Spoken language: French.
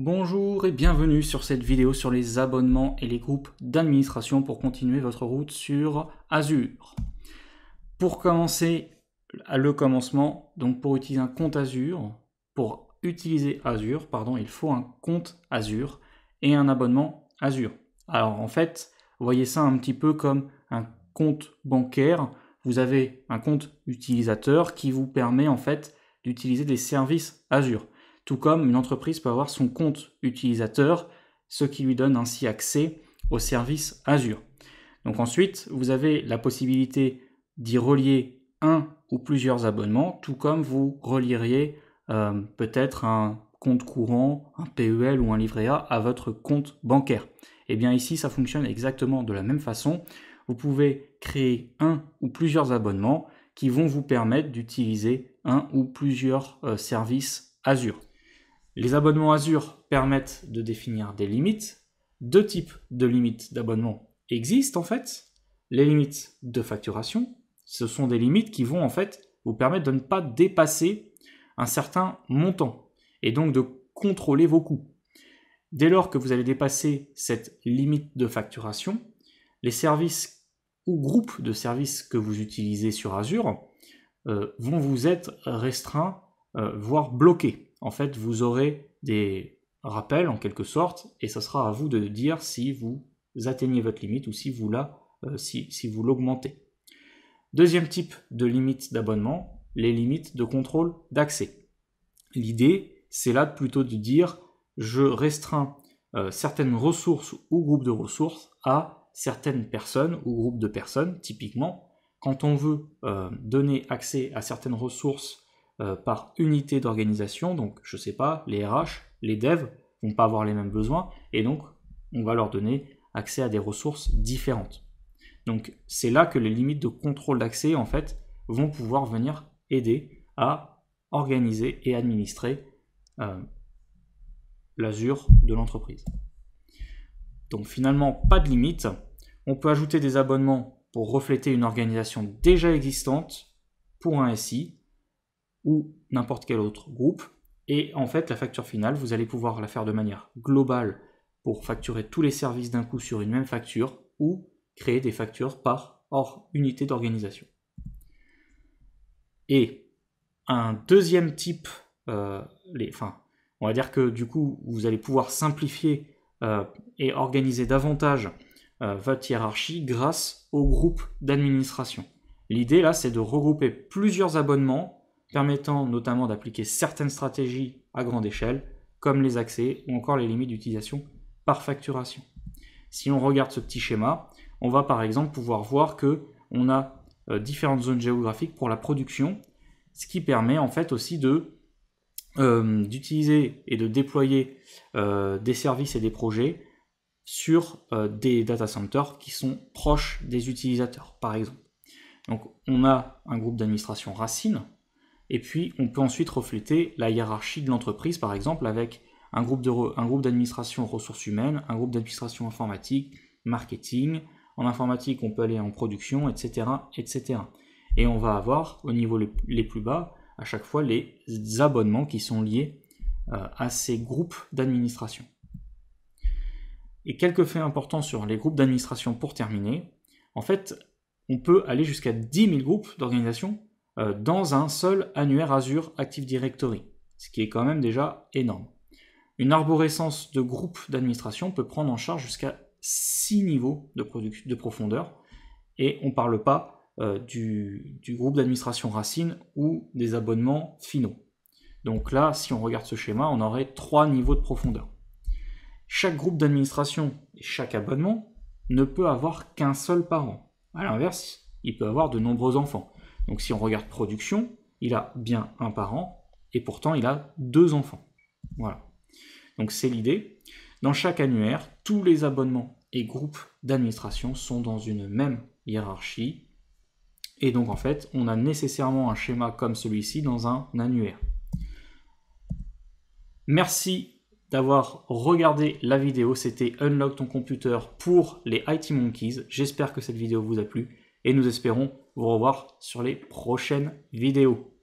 Bonjour et bienvenue sur cette vidéo sur les abonnements et les groupes d'administration pour continuer votre route sur Azure. Pour commencer à le commencement, donc pour utiliser un compte Azure, pour utiliser Azure, pardon, il faut un compte Azure et un abonnement Azure. Alors en fait, voyez ça un petit peu comme un compte bancaire. Vous avez un compte utilisateur qui vous permet en fait d'utiliser des services Azure tout comme une entreprise peut avoir son compte utilisateur, ce qui lui donne ainsi accès au service Azure. Donc ensuite, vous avez la possibilité d'y relier un ou plusieurs abonnements, tout comme vous relieriez euh, peut-être un compte courant, un PEL ou un livret A à votre compte bancaire. Et eh bien ici, ça fonctionne exactement de la même façon. Vous pouvez créer un ou plusieurs abonnements qui vont vous permettre d'utiliser un ou plusieurs euh, services Azure. Les abonnements Azure permettent de définir des limites. Deux types de limites d'abonnement existent en fait. Les limites de facturation, ce sont des limites qui vont en fait vous permettre de ne pas dépasser un certain montant et donc de contrôler vos coûts. Dès lors que vous allez dépasser cette limite de facturation, les services ou groupes de services que vous utilisez sur Azure euh, vont vous être restreints, euh, voire bloqués en fait, vous aurez des rappels en quelque sorte, et ça sera à vous de dire si vous atteignez votre limite ou si vous la, euh, si, vous l'augmentez. Deuxième type de limite d'abonnement, les limites de contrôle d'accès. L'idée, c'est là plutôt de dire je restreins euh, certaines ressources ou groupes de ressources à certaines personnes ou groupes de personnes, typiquement. Quand on veut euh, donner accès à certaines ressources euh, par unité d'organisation. Donc, je ne sais pas, les RH, les devs vont pas avoir les mêmes besoins et donc on va leur donner accès à des ressources différentes. Donc, c'est là que les limites de contrôle d'accès, en fait, vont pouvoir venir aider à organiser et administrer euh, l'Azure de l'entreprise. Donc finalement, pas de limite. On peut ajouter des abonnements pour refléter une organisation déjà existante pour un SI ou n'importe quel autre groupe. Et en fait, la facture finale, vous allez pouvoir la faire de manière globale pour facturer tous les services d'un coup sur une même facture ou créer des factures par hors unité d'organisation. Et un deuxième type, euh, les, enfin, on va dire que du coup, vous allez pouvoir simplifier euh, et organiser davantage euh, votre hiérarchie grâce au groupe d'administration. L'idée là, c'est de regrouper plusieurs abonnements permettant notamment d'appliquer certaines stratégies à grande échelle, comme les accès ou encore les limites d'utilisation par facturation. Si on regarde ce petit schéma, on va par exemple pouvoir voir que on a euh, différentes zones géographiques pour la production, ce qui permet en fait aussi euh, d'utiliser et de déployer euh, des services et des projets sur des data centers qui sont proches des utilisateurs, par exemple. Donc on a un groupe d'administration racine et puis, on peut ensuite refléter la hiérarchie de l'entreprise, par exemple, avec un groupe d'administration ressources humaines, un groupe d'administration informatique, marketing. En informatique, on peut aller en production, etc., etc. Et on va avoir, au niveau les, plus bas, à chaque fois les abonnements qui sont liés euh, à ces groupes d'administration. Et quelques faits importants sur les groupes d'administration pour terminer. En fait, on peut aller jusqu'à 10 000 groupes d'organisation euh, dans un seul annuaire Azure Active Directory, ce qui est quand même déjà énorme. Une arborescence de groupe d'administration peut prendre en charge jusqu'à 6 niveaux de, profondeur, et on ne parle pas euh, du, du, groupe d'administration racine ou des abonnements finaux. Donc là, si on regarde ce schéma, on aurait 3 niveaux de profondeur. Chaque groupe d'administration et chaque abonnement ne peut avoir qu'un seul parent. A l'inverse, il peut avoir de nombreux enfants. Donc si on regarde production, il a bien un parent, et pourtant il a deux enfants. Voilà. Donc c'est l'idée. Dans chaque annuaire, tous les abonnements et groupes d'administration sont dans une même hiérarchie. Et donc en fait, on a nécessairement un schéma comme celui-ci dans un annuaire. Merci d'avoir regardé la vidéo. C'était Unlock ton computer pour les IT Monkeys. J'espère que cette vidéo vous a plu et nous espérons vous revoir sur les prochaines vidéos.